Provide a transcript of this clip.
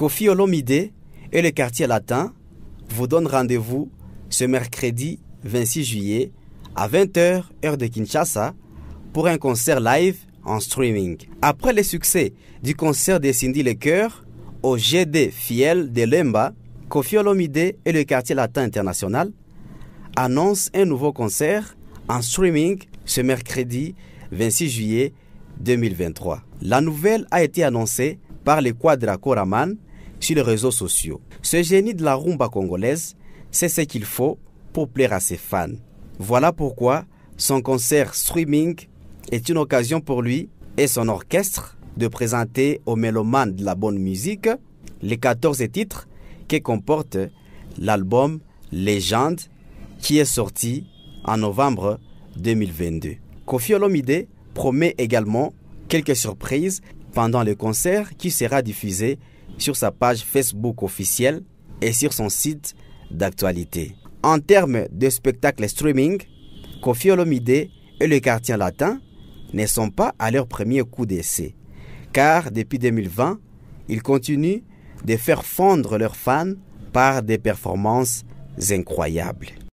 Kofi Olomide et le quartier latin vous donnent rendez-vous ce mercredi 26 juillet à 20h heure de Kinshasa pour un concert live en streaming. Après le succès du concert de Cindy Le au GD Fiel de Lemba, Kofi Olomide et le quartier latin international annoncent un nouveau concert en streaming ce mercredi 26 juillet 2023. La nouvelle a été annoncée par les Quadra Koraman, sur les réseaux sociaux. Ce génie de la rumba congolaise c'est ce qu'il faut pour plaire à ses fans. Voilà pourquoi son concert streaming est une occasion pour lui et son orchestre de présenter au mélomanes de la bonne musique les 14 titres que comporte l'album Légende qui est sorti en novembre 2022. Kofi Olomide promet également quelques surprises pendant le concert qui sera diffusé sur sa page Facebook officielle et sur son site d'actualité. En termes de spectacle streaming, Kofi Olomide et le quartier latin ne sont pas à leur premier coup d'essai, car depuis 2020, ils continuent de faire fondre leurs fans par des performances incroyables.